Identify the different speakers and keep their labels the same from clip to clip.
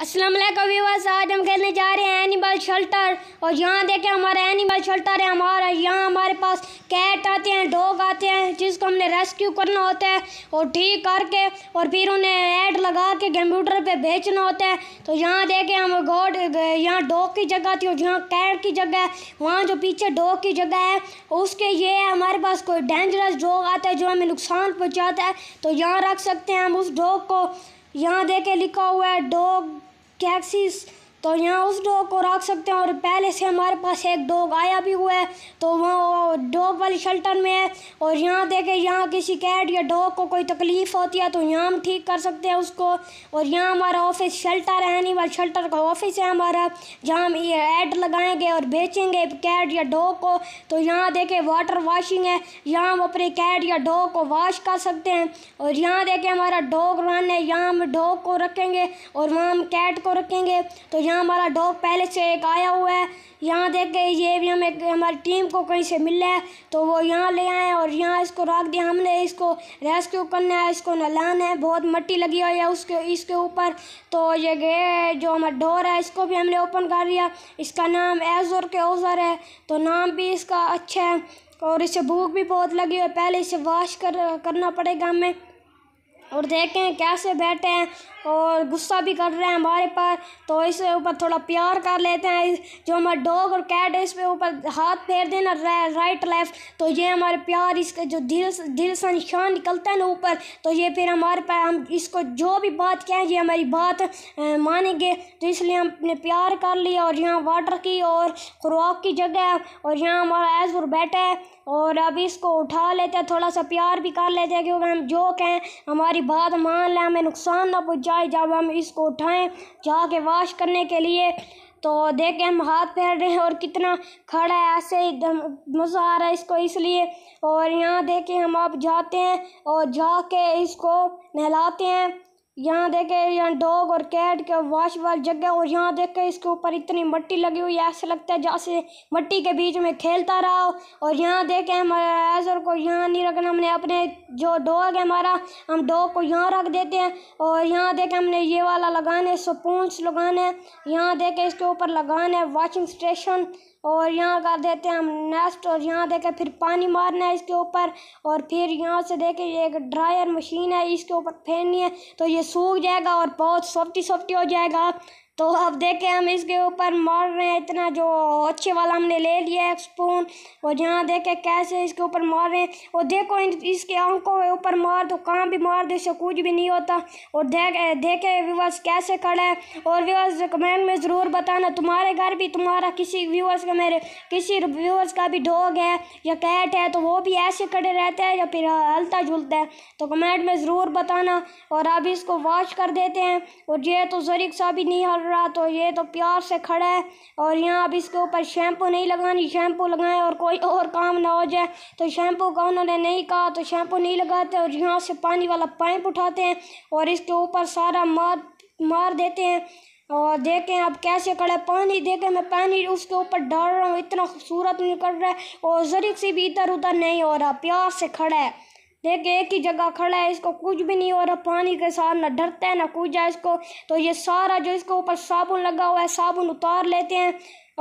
Speaker 1: Aslam viewers आज हम खेलने जा रहे हैं एनिमल शल्टर और यहाँ देखें हमारा एनिमल शल्टर है हमारा यहाँ हमारे पास कैट आते हैं डॉग आते हैं जिसको हमने रेस्क्यू करना होता है और ठीक करके और फिर उन्हें ऐड लगा के कंप्यूटर पे बेचना होता है तो यहाँ देखें हम गोड यहाँ डॉग की जगह थी और जहाँ कैट की जगह है वहाँ जो पीछे डॉग की जगह है उसके ये है हमारे पास कोई डेंजरस डॉग आता है जो हमें नुकसान पहुँचाता है तो यहाँ रख सकते हैं हम उस डॉग को यहाँ देखे लिखा हुआ है डॉग taxis तो यहाँ उस डॉग को रख सकते हैं और पहले से हमारे पास एक डॉग आया भी हुआ है तो वहाँ डॉग वाली शेल्टर में है और यहाँ देखें यहाँ किसी कैट या डॉग को कोई तकलीफ़ होती है तो यहाँ हम ठीक कर सकते हैं उसको और यहाँ हमारा ऑफिस शेल्टर है वाली शेल्टर का ऑफिस है हमारा जहाँ हम ये ऐड लगाएंगे और बेचेंगे कैट या डॉग को तो यहाँ देखें वाटर वाशिंग है यहाँ हम अपने कैट या डॉग को वाश कर सकते हैं और यहाँ देखें हमारा डॉग रन है यहाँ हम डॉग को रखेंगे और वहाँ हम कैट को रखेंगे तो यहाँ हमारा डॉग पहले से एक आया हुआ है यहाँ देख के ये भी हम एक हमारी टीम को कहीं से मिला है तो वो यहाँ ले आए और यहाँ इसको रख दिया हमने इसको रेस्क्यू करना है इसको नहलाना है बहुत मट्टी लगी हुई है उसके इसके ऊपर तो ये गए जो हमारा डोर है इसको भी हमने ओपन कर दिया इसका नाम एजोर के ओजर है तो नाम भी इसका अच्छा है और इसे भूख भी बहुत लगी हुई है पहले इसे वॉश कर करना पड़ेगा हमें और देखें कैसे बैठे हैं और गुस्सा भी कर रहे हैं हमारे पर तो इसके ऊपर थोड़ा प्यार कर लेते हैं जो हमारे डॉग और कैट है इसके ऊपर हाथ फेर देना राइट लेफ्ट तो ये हमारे प्यार इसके जो दिल दिल से निशान निकलता है ना ऊपर तो ये फिर हमारे पर हम इसको जो भी बात कहें ये हमारी बात मानेंगे तो इसलिए हमने प्यार कर लिया और यहाँ वाटर की और खुराक की जगह है और यहाँ हमारा ऐसपुर बैठा है और अब इसको उठा लेते हैं थोड़ा सा प्यार भी कर लेते हैं क्योंकि हम जो कहें हमारी बात मान लें हमें नुकसान ना पहुँचा है जब हम इसको उठाएं जाके वॉश करने के लिए तो देखें हम हाथ पैर रहे हैं और कितना खड़ा है ऐसे ही मज़ा आ रहा है इसको इसलिए और यहाँ देखें हम आप जाते हैं और जाके इसको नहलाते हैं यहाँ देखे यहाँ डॉग और कैट के वाश वाल जगह और यहाँ देखे इसके ऊपर इतनी मट्टी लगी हुई है ऐसा लगता है जैसे मट्टी के बीच में खेलता रहा हो और यहाँ देखे हमारे ऐसर को यहाँ नहीं रखना हमने अपने जो डॉग है हमारा हम डॉग को यहाँ रख देते हैं और यहाँ देखे हमने ये वाला लगाना है स्पूंस लगाना है यहाँ देखे इसके ऊपर लगाना है वॉशिंग स्टेशन और यहाँ कर देते हैं हम नेस्ट और यहाँ देखें फिर पानी मारना है इसके ऊपर और फिर यहाँ से देखें एक ड्रायर मशीन है इसके ऊपर फेरनी है तो ये सूख जाएगा और बहुत सॉफ्टी सॉफ्टी हो जाएगा तो अब देखें हम इसके ऊपर मार रहे हैं इतना जो अच्छे वाला हमने ले लिया है स्पून और यहाँ देखें कैसे इसके ऊपर मार रहे हैं और देखो इसके आंखों के ऊपर मार दो तो कहाँ भी मार दो इससे कुछ भी नहीं होता और देख देखे व्यूवर्स कैसे खड़े हैं और व्यूवर्स कमेंट में ज़रूर बताना तुम्हारे घर भी तुम्हारा किसी व्यूवर्स का मेरे किसी व्यूवर्स का भी डॉग है या कैट है तो वो भी ऐसे खड़े रहते हैं या फिर हलता झुलता है तो कमेंट में ज़रूर बताना और अब इसको वॉश कर देते हैं और ये तो जरिक सा भी नहीं हल रहा तो ये तो प्यार से खड़ा है और यहाँ अब इसके ऊपर शैम्पू नहीं लगानी शैम्पू लगाएं और कोई और काम ना हो जाए तो शैम्पू का उन्होंने नहीं कहा तो शैम्पू नहीं लगाते और यहाँ से पानी वाला पाइप उठाते हैं और इसके ऊपर सारा मार मार देते हैं और देखें अब कैसे खड़े पानी देखें मैं पानी उसके ऊपर डाल रहा हूँ इतना खूबसूरत निकल रहा है और जरिक से भी इधर उधर नहीं हो रहा प्यार से खड़ा है देख एक ही जगह खड़ा है इसको कुछ भी नहीं हो रहा पानी के साथ ना डरता है ना कूजा है इसको तो ये सारा जो इसको ऊपर साबुन लगा हुआ है साबुन उतार लेते हैं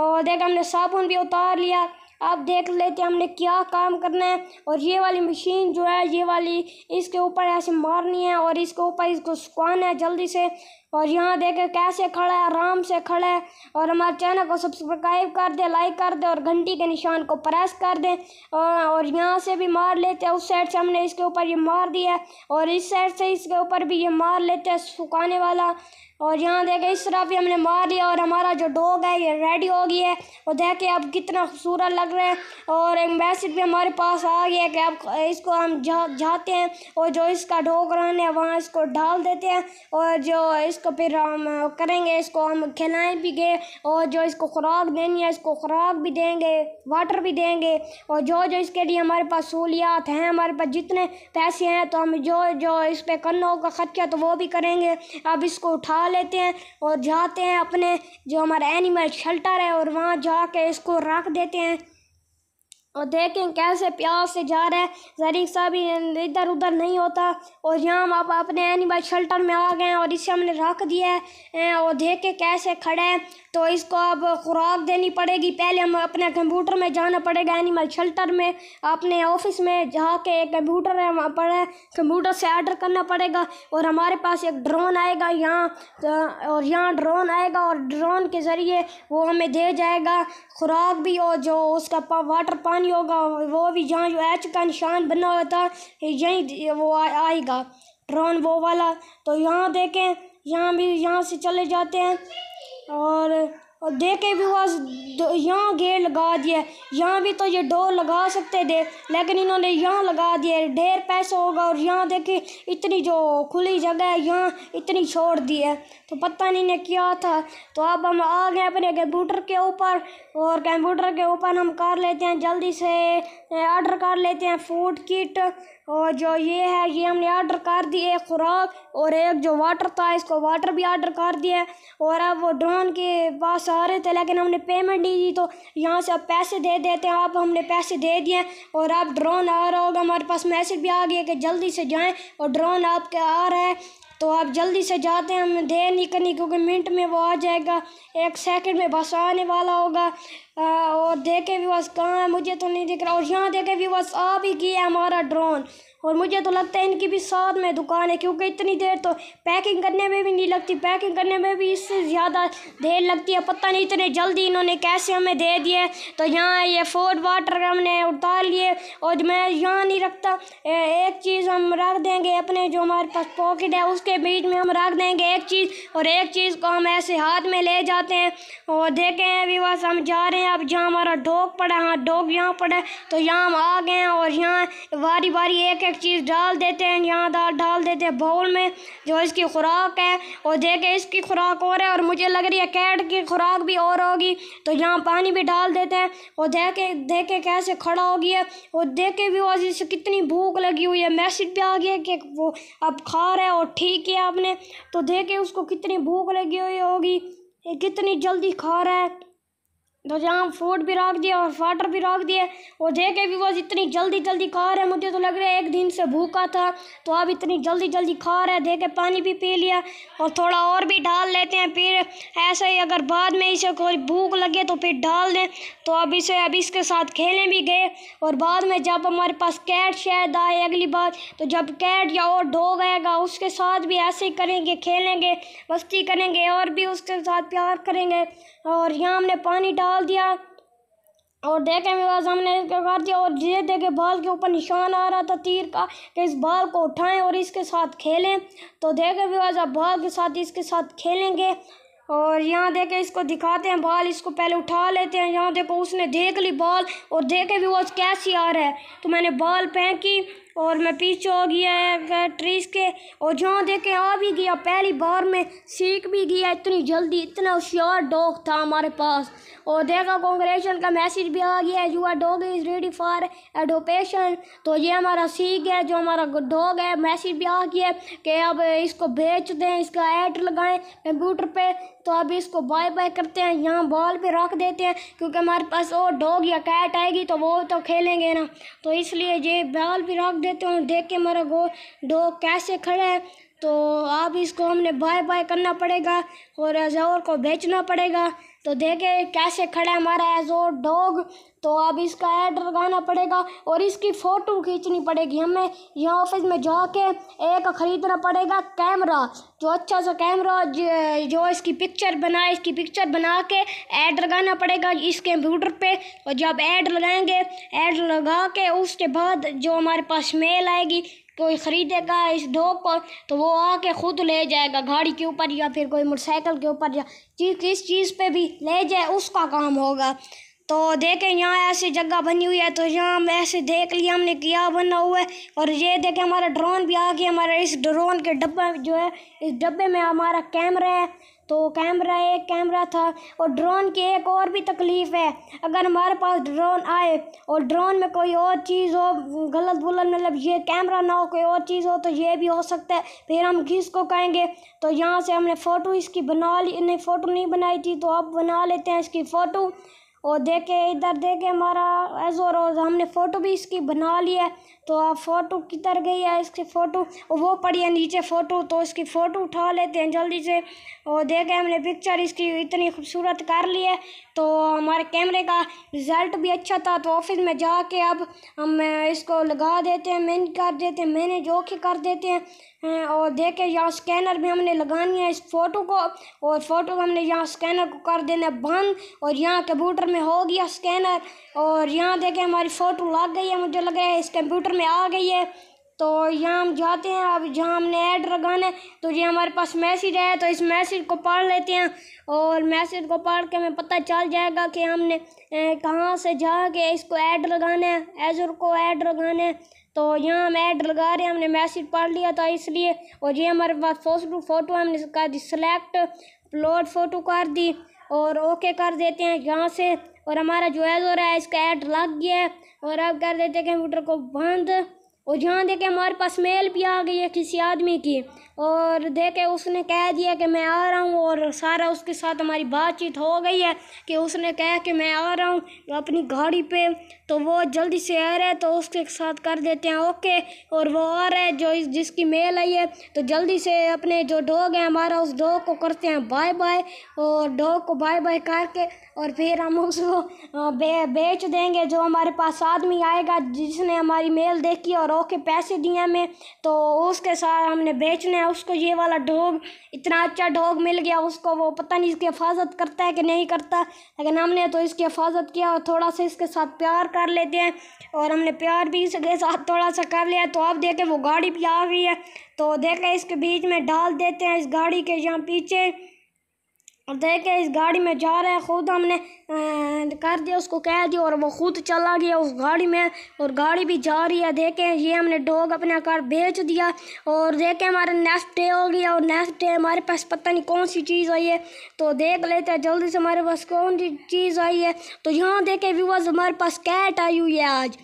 Speaker 1: और देख हमने साबुन भी उतार लिया अब देख लेते हैं हमने क्या काम करना है और ये वाली मशीन जो है ये वाली इसके ऊपर ऐसे मारनी है और इसके ऊपर इसको सुखाना है जल्दी से और यहाँ देखे कैसे खड़ा है आराम से खड़ा है और हमारे चैनल को सब्सक्राइब कर दे लाइक कर दे और घंटी के निशान को प्रेस कर दे और यहाँ से भी मार लेते हैं उस साइड से हमने इसके ऊपर ये मार दिया और इस साइड से इसके ऊपर भी ये मार लेते हैं सुखाने वाला और यहाँ देखे इस तरह भी हमने मार लिया और हमारा जो डॉग है ये रेडी हो गई है और देखे अब कितना खूबसूरत लग रहा है और एक मैसेज भी हमारे पास आ गया कि अब इसको हम जाते हैं और जो इसका डॉग रहने है वहाँ इसको डाल देते हैं और जो इसको फिर हम करेंगे इसको हम खिलाएँ भी गए और जो इसको खुराक देनी है इसको खुराक भी देंगे वाटर भी देंगे और जो जो इसके लिए हमारे पास सहूलियात हैं हमारे पास जितने पैसे हैं तो हम जो जो इस पर कन्नों का खर्चा तो वो भी करेंगे अब इसको उठा उठा लेते हैं और जाते हैं अपने जो हमारा एनिमल शेल्टर है और वहाँ जा इसको रख देते हैं और देखें कैसे प्यास से जा रहे हैं जरीक सा भी इधर उधर नहीं होता और यहाँ हम आप अपने एनिमल शल्टर में आ गए और इसे हमने रख दिया है और देखें कैसे खड़े हैं तो इसको अब खुराक देनी पड़ेगी पहले हम अपने कंप्यूटर में जाना पड़ेगा एनिमल शल्टर में अपने ऑफिस में जाके के एक कंप्यूटर है वहाँ पर कंप्यूटर से आर्डर करना पड़ेगा और हमारे पास एक ड्रोन आएगा यहाँ तो और यहाँ ड्रोन आएगा और ड्रोन के ज़रिए वो हमें दे जाएगा खुराक भी और जो उसका वाटर पानी नहीं होगा वो भी जहाँ जो एच का निशान बना हुआ था यहीं वो आ, आएगा ड्रोन वो वाला तो यहाँ देखें यहाँ भी यहाँ से चले जाते हैं और और देखे भी बस यहाँ गेट लगा दिया यहाँ भी तो ये डोर लगा सकते थे लेकिन इन्होंने यहाँ लगा दिया ढेर पैसा होगा और यहाँ देखे इतनी जो खुली जगह है यहाँ इतनी छोड़ दी है तो पता नहीं ने क्या था तो अब हम आ गए अपने कंप्यूटर के ऊपर और कंप्यूटर के ऊपर हम कर लेते हैं जल्दी से ऑर्डर कर लेते हैं फूड किट और जो ये है ये हमने ऑर्डर कर दी एक खुराक और एक जो वाटर था इसको वाटर भी ऑर्डर कर दिया और अब वो ड्रोन के पास आ रहे थे लेकिन हमने पेमेंट नहीं दी तो यहाँ से अब पैसे दे देते हैं आप हमने पैसे दे दिए और अब ड्रोन आ रहा होगा हमारे पास मैसेज भी आ गया कि जल्दी से जाएँ और ड्रोन आपके आ रहा है तो आप जल्दी से जाते हैं हमें देर नहीं करनी क्योंकि मिनट में वो आ जाएगा एक सेकंड में बस आने वाला होगा आ, और देखे बस कहाँ है मुझे तो नहीं दिख रहा और यहाँ देखे भी बस आ भी किया हमारा ड्रोन और मुझे तो लगता है इनकी भी साथ में दुकान है क्योंकि इतनी देर तो पैकिंग करने में भी नहीं लगती पैकिंग करने में भी इससे ज़्यादा देर लगती है पता नहीं इतने जल्दी इन्होंने कैसे हमें दे दिए तो यहाँ ये फूड वाटर हमने उतार लिए और मैं यहाँ नहीं रखता एक चीज़ हम रख देंगे अपने जो हमारे पास पॉकेट है उसके बीच में हम रख देंगे एक चीज़ और एक चीज़ को हम ऐसे हाथ में ले जाते हैं और देखें अभी बस हम जा रहे हैं अब जहाँ हमारा डोग पड़ा हाँ डोग यहाँ पड़ा तो यहाँ हम आ गए हैं और यहाँ बारी बारी एक एक चीज़ डाल देते हैं यहाँ दाल डाल देते हैं बाउल में जो इसकी खुराक है और देखे इसकी खुराक और है और मुझे लग रही है कैट की खुराक भी और होगी तो यहाँ पानी भी डाल देते हैं और देखे देखे कैसे खड़ा हो गया और देखे भी और इसे कितनी भूख लगी हुई है मैसेज भी आ गया कि वो अब खा रहा है और ठीक है आपने तो देखे उसको कितनी भूख लगी हुई होगी कितनी जल्दी खा रहा है तो जहाँ फ्रूट भी रख दिया और वाटर भी रख दिया और देखे भी बस इतनी जल्दी जल्दी खा रहे मुझे तो लग रहा है एक दिन से भूखा था तो अब इतनी जल्दी जल्दी खा रहे देखे पानी भी पी लिया और थोड़ा और भी डाल लेते हैं फिर ऐसे ही अगर बाद में इसे कोई भूख लगे तो फिर डाल दें तो अब इसे अब इसके साथ खेलने भी गए और बाद में जब हमारे पास कैट शायद आए अगली बार तो जब कैट या और डॉग आएगा उसके साथ भी ऐसे ही करेंगे खेलेंगे मस्ती करेंगे और भी उसके साथ प्यार करेंगे और यहाँ हमने पानी डाल दिया और देखे मेरे हमने कर दिया और ये देखे बाल के ऊपर निशान आ रहा था तीर का कि इस बाल को उठाएं और इसके साथ खेलें तो देखे मेरे आप बाल के साथ इसके साथ खेलेंगे और यहाँ देखे इसको दिखाते हैं बाल इसको पहले उठा लेते हैं यहाँ देखो उसने देख ली बाल और देखे भी वो कैसी आ रहा है तो मैंने बाल फेंकी और मैं पीछे हो गया है ट्रीज के और जो देखे आ भी गया पहली बार में सीख भी गया इतनी जल्दी इतना होशियार डॉग था हमारे पास और देखा कॉन्ग्रेचुलेशन का मैसेज भी आ गया है our dog is ready for adoption तो ये हमारा सीख है जो हमारा डॉग है मैसेज भी आ गया है कि अब इसको बेच दें इसका ऐड लगाएं कंप्यूटर पे तो अब इसको बाय बाय करते हैं यहाँ बॉल पर रख देते हैं क्योंकि हमारे पास और डॉग या कैट आएगी तो वो तो खेलेंगे ना तो इसलिए ये बॉल भी रख देते हैं देख के मेरा गो दो कैसे खड़ा है तो अब इसको हमने बाय बाय करना पड़ेगा और एजोर को बेचना पड़ेगा तो देखे कैसे खड़ा है हमारा एजोर डॉग तो अब इसका एड लगाना पड़ेगा और इसकी फ़ोटो खींचनी पड़ेगी हमें यहाँ ऑफिस में जाके एक ख़रीदना पड़ेगा कैमरा जो अच्छा सा कैमरा जो इसकी पिक्चर बनाए इसकी पिक्चर बना के ऐड लगाना पड़ेगा इस कंप्यूटर पे और जब ऐड लगाएंगे ऐड लगा के उसके बाद जो हमारे पास मेल आएगी कोई ख़रीदेगा इस दो पर तो वो आके ख़ुद ले जाएगा गाड़ी के ऊपर या फिर कोई मोटरसाइकिल के ऊपर या किस चीज़ पे भी ले जाए उसका काम होगा तो देखें यहाँ ऐसी जगह बनी हुई है तो यहाँ ऐसे देख लिया हमने किया बना हुआ है और ये देखें हमारा ड्रोन भी आ गया हमारा इस ड्रोन के डब्बा जो है इस डब्बे में हमारा कैमरा है तो कैमरा एक कैमरा था और ड्रोन की एक और भी तकलीफ़ है अगर हमारे पास ड्रोन आए और ड्रोन में कोई और चीज़ हो गलत बुलंद मतलब ये कैमरा ना हो कोई और चीज़ हो तो ये भी हो सकता है फिर हम घिस को कहेंगे तो यहाँ से हमने फ़ोटो इसकी बना ली नहीं फ़ोटो नहीं बनाई थी तो अब बना लेते हैं इसकी फ़ोटो और देखे इधर देखे हमारा एजोर और हमने फ़ोटो भी इसकी बना लिया तो आप फ़ोटो किधर गई है इसकी फ़ोटो और वो पड़ी है नीचे फ़ोटो तो इसकी फ़ोटो उठा लेते हैं जल्दी से और देखे हमने पिक्चर इसकी इतनी खूबसूरत कर ली है तो हमारे कैमरे का रिज़ल्ट भी अच्छा था तो ऑफिस में जा के अब हम इसको लगा देते हैं मैन कर देते हैं मैंने जो कर देते हैं और देखे यहाँ स्कैनर भी हमने लगानी है इस फ़ोटो को और फ़ोटो को हमने यहाँ स्कैनर को कर देना बंद और यहाँ कंप्यूटर में हो गया स्कैनर और यहाँ देखें हमारी फ़ोटो लग गई है मुझे लग रहा है इस कंप्यूटर में आ गई है तो यहाँ हम जाते हैं अब जहाँ हमने ऐड लगाना है तो ये हमारे पास मैसेज है तो इस मैसेज को पढ़ लेते हैं और मैसेज को पढ़ के हमें पता चल जाएगा कि हमने कहाँ से जा के इसको ऐड लगाना है एजर को ऐड लगाना है तो यहाँ हम ऐड लगा रहे हैं हमने मैसेज पढ़ लिया था इसलिए और ये हमारे पास फोटो फोटो हमने कर दी सेलेक्ट अपलोड फ़ोटो कर दी और ओके कर देते हैं यहाँ से और हमारा जो एजर है इसका ऐड लग गया है और अब कर देते हैं कंप्यूटर को बंद और यहाँ देखे हमारे पास मेल भी आ गई है किसी आदमी की और देखे उसने कह दिया कि मैं आ रहा हूँ और सारा उसके साथ हमारी बातचीत हो गई है कि उसने कहा कि मैं आ रहा हूँ अपनी गाड़ी पे तो वो जल्दी से आ रहा है तो उसके साथ कर देते हैं ओके और वो आ रहा है जो जिसकी मेल आई है तो जल्दी से अपने जो डॉग है हमारा उस डॉग को करते हैं बाय बाय और डॉग को बाय बाय करके और फिर हम उसको बे, बेच देंगे जो हमारे पास आदमी आएगा जिसने हमारी मेल देखी और के पैसे दिए हमें तो उसके साथ हमने बेचना है उसको ये वाला डॉग इतना अच्छा डॉग मिल गया उसको वो पता नहीं इसकी हिफाजत करता है कि नहीं करता लेकिन हमने तो इसकी हिफाजत किया और थोड़ा सा इसके साथ प्यार कर लेते हैं और हमने प्यार भी इसके साथ थोड़ा सा कर लिया तो आप देखें वो गाड़ी भी आ गई है तो देखें इसके बीच में डाल देते हैं इस गाड़ी के यहाँ पीछे अब देखे इस गाड़ी में जा रहा है खुद हमने अं, कर दिया उसको कह दिया और वो खुद चला गया उस गाड़ी में और गाड़ी भी जा रही है देखें ये हमने डॉग अपना कार बेच दिया और देखें हमारा नेक्स्ट डे हो गया और नेक्स्ट डे हमारे पास पता नहीं कौन सी चीज़ आई है तो देख लेते हैं जल्दी से हमारे पास कौन सी चीज़ आई है तो यहाँ देखे व्यूवर्स हमारे पास कैट आई हुई है आज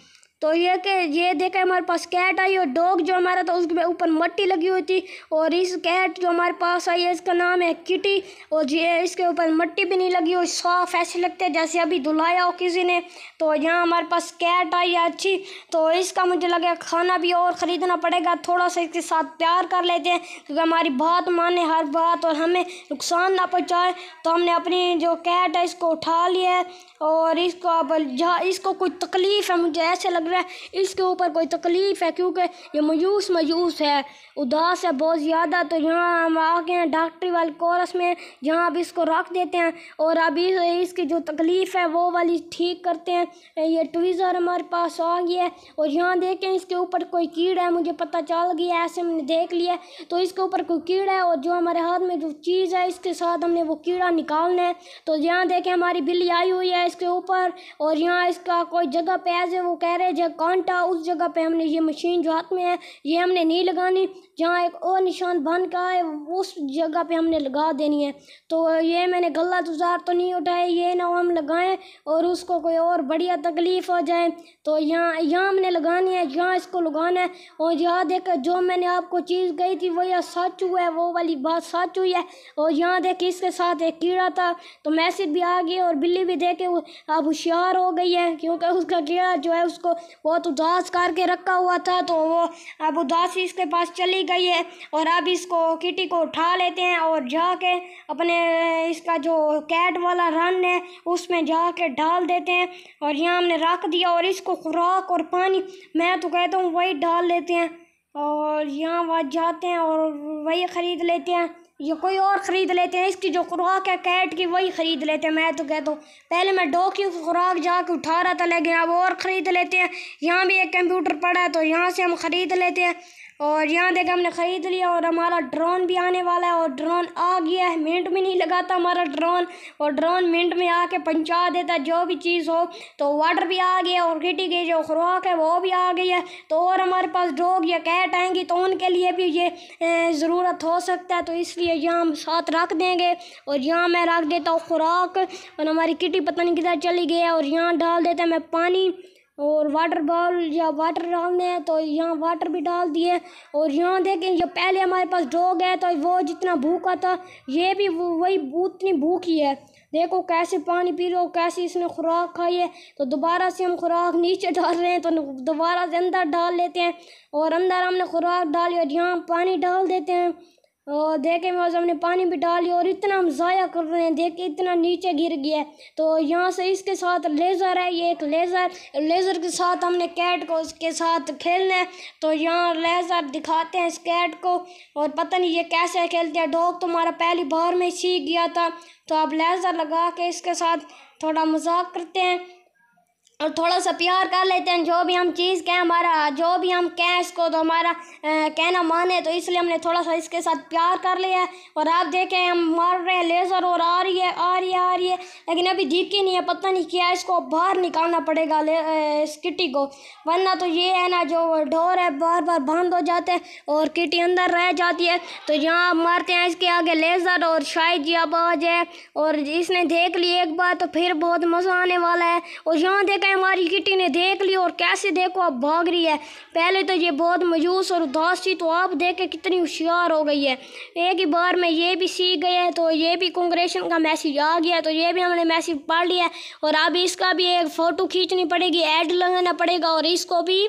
Speaker 1: तो ये कि ये देखें हमारे पास कैट आई और डॉग जो हमारा था उसके ऊपर मट्टी लगी हुई थी और इस कैट जो हमारे पास आई है इसका नाम है किटी और ये इसके ऊपर मट्टी भी नहीं लगी हुई साफ ऐसे लगते हैं जैसे अभी धुलाया हो किसी ने तो यहाँ हमारे पास कैट आई है अच्छी तो इसका मुझे लगे खाना भी और ख़रीदना पड़ेगा थोड़ा सा इसके साथ प्यार कर लेते हैं क्योंकि हमारी बात माने हर बात और हमें नुकसान ना पहुँचाए तो हमने अपनी जो कैट है इसको उठा लिया है और इसको अब जहाँ इसको कोई तकलीफ़ है मुझे ऐसे लग रहा मजबूर है इसके ऊपर कोई तकलीफ़ है क्योंकि ये मायूस मायूस है उदास है बहुत ज़्यादा तो यहाँ हम आ गए हैं डॉक्टरी वाले कोरस में जहाँ अब इसको रख देते हैं और अभी इसकी जो तकलीफ़ है वो वाली ठीक करते हैं ये ट्वीज़र हमारे पास आ गया है और यहाँ देखें इसके ऊपर कोई कीड़ा है मुझे पता चल गया ऐसे हमने देख लिया तो इसके ऊपर कोई कीड़ा है और जो हमारे हाथ में जो चीज़ है इसके साथ हमने वो कीड़ा निकालना है तो यहाँ देखें हमारी बिल्ली आई हुई है इसके ऊपर और यहाँ इसका कोई जगह पे ऐसे वो कह रहे हैं है कांटा उस जगह पे हमने ये मशीन जो हाथ में है ये हमने नहीं लगानी जहाँ एक और निशान बन का है उस जगह पे हमने लगा देनी है तो ये मैंने गलत तो उजार तो नहीं उठाए ये ना हम लगाएं और उसको कोई और बढ़िया तकलीफ़ हो जाए तो यहाँ यहाँ हमने लगानी है यहाँ इसको लगाना है और यहाँ देख जो मैंने आपको चीज़ गई थी वो यहाँ सच हुआ है वो वाली बात सच हुई है और यहाँ देख इसके साथ एक कीड़ा था तो मैसेज भी आ गया और बिल्ली भी देखे अब होशियार हो गई है क्योंकि उसका कीड़ा जो है उसको बहुत तो उदास करके रखा हुआ था तो वो अब उदास इसके पास चली गई है और अब इसको किटी को उठा लेते हैं और जाके अपने इसका जो कैट वाला रन है उसमें जाके डाल देते हैं और यहाँ हमने रख दिया और इसको खुराक और पानी मैं तो कहता हूँ वही डाल लेते हैं और यहाँ वहाँ जाते हैं और वही ख़रीद लेते हैं ये कोई और ख़रीद लेते हैं इसकी जो खुराक है कैट की वही ख़रीद लेते हैं मैं तो कहता हूँ पहले मैं डॉग की खुराक जाके उठा रहा था लेकिन अब और ख़रीद लेते हैं यहाँ भी एक कंप्यूटर पड़ा है तो यहाँ से हम ख़रीद लेते हैं और यहाँ देखे हमने ख़रीद लिया और हमारा ड्रोन भी आने वाला है और ड्रोन आ गया है मिनट में नहीं लगाता हमारा ड्रोन और ड्रोन मिनट में आके पहुँचा देता है जो भी चीज़ हो तो वाटर भी आ गया और किटी की जो खुराक है वो भी आ गई है तो और हमारे पास डॉग या कैट आएंगी तो उनके लिए भी ये ज़रूरत हो सकता है तो इसलिए यहाँ हम साथ रख देंगे और यहाँ मैं रख देता हूँ खुराक और हमारी किटी पता नहीं किधर चली गई है और यहाँ डाल देता मैं पानी और वाटर बॉल या वाटर डालने हैं तो यहाँ वाटर भी डाल दिए और यहाँ देखें जो पहले हमारे पास डॉग है तो वो जितना भूखा था ये भी वही उतनी भूखी है देखो कैसे पानी पी रहे हो कैसे इसने खुराक खाई है तो दोबारा से हम खुराक नीचे डाल रहे हैं तो दोबारा से अंदर डाल लेते हैं और अंदर हमने खुराक डाली और यहाँ पानी डाल देते हैं और देखे मेरे हमने पानी भी डाली और इतना हम ज़ाया कर रहे हैं देखे इतना नीचे गिर गया है तो यहाँ से इसके साथ लेज़र है ये एक लेज़र लेज़र के साथ हमने कैट को इसके साथ खेलना है तो यहाँ लेज़र दिखाते हैं इस कैट को और पता नहीं ये कैसे खेलते हैं डॉग तो हमारा पहली बार में सीख गया था तो आप लेज़र लगा के इसके साथ थोड़ा मजाक करते हैं और थोड़ा सा प्यार कर लेते हैं जो भी हम चीज़ कहें हमारा जो भी हम कहें इसको तो हमारा कहना माने तो इसलिए हमने थोड़ा सा इसके साथ प्यार कर लिया है और आप देखें हम मार रहे हैं लेज़र और आ रही है आ रही है आ रही है लेकिन अभी जीत नहीं है पता नहीं क्या इसको बाहर निकालना पड़ेगा ले इस किटी को वरना तो ये है ना जो ढोर है बार बार बंद हो जाते हैं और किटी अंदर रह जाती है तो यहाँ मारते हैं इसके आगे लेज़र और शायद ये आवाज आ जाए और इसने देख ली एक बार तो फिर बहुत मज़ा आने वाला है और यहाँ देख है हमारी किटी ने देख ली और कैसे देखो आप भाग रही है पहले तो ये बहुत मजूस और उदास थी तो आप देख के कितनी होशियार हो गई है एक ही बार में ये भी सीख गए हैं तो ये भी कॉन्ग्रेशन का मैसेज आ गया तो ये भी हमने मैसेज पढ़ लिया और अब इसका भी एक फ़ोटो खींचनी पड़ेगी ऐड लगाना पड़ेगा और इसको भी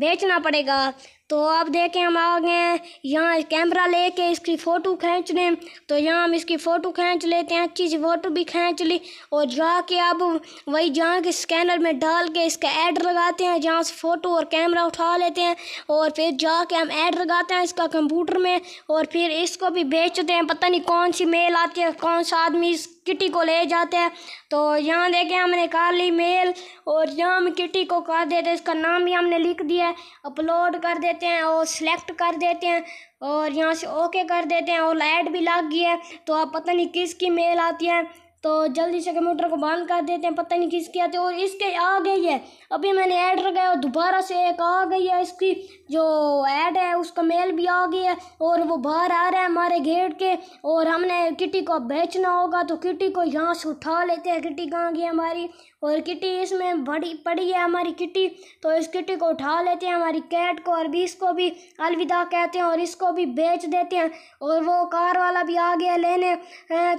Speaker 1: बेचना पड़ेगा तो अब देखें हम आ गए यहाँ कैमरा लेके इसकी फ़ोटो खींच लें तो यहाँ हम इसकी फ़ोटो खींच लेते हैं अच्छी सी फ़ोटो भी खींच ली और जाके अब वही जहाँ के स्कैनर में डाल के इसका ऐड लगाते हैं जहाँ से फ़ोटो और कैमरा उठा लेते हैं और फिर जाके हम ऐड लगाते हैं इसका कंप्यूटर में और फिर इसको भी बेचते हैं पता नहीं कौन सी मेल आती है कौन सा आदमी इस किटी को ले जाते हैं तो यहाँ देखे हमने काली मेल और यहाँ हम किटी को कर देते हैं इसका नाम भी हमने लिख दिया है अपलोड कर देते हैं और सिलेक्ट कर देते हैं और यहाँ से ओके कर देते हैं और लाइट भी लग गई है तो आप पता नहीं किसकी मेल आती है तो जल्दी से कंप्यूटर को बंद कर देते हैं पता नहीं किसके आते और इसके आ गई है अभी मैंने ऐड लगाया और दोबारा से एक आ गई है इसकी जो ऐड है उसका मेल भी आ गया है और वो बाहर आ रहा है हमारे गेट के और हमने किटी को बेचना होगा तो किटी को यहाँ से उठा लेते हैं किटी कहाँ गई हमारी और किटी इसमें बड़ी पड़ी है हमारी किटी तो इस किटी को उठा लेते हैं हमारी कैट को और भी इसको भी अलविदा कहते हैं और इसको भी बेच देते हैं और वो कार वाला भी आ गया लेने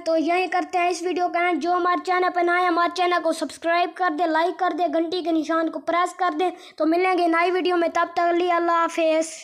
Speaker 1: तो यही करते हैं इस वीडियो का जो हमारे चैनल पर है हमारे चैनल को सब्सक्राइब कर दे लाइक कर दे घंटी के निशान को प्रेस कर दें तो मिलेंगे नई वीडियो में तब तक लिए अल्लाह हाफिज़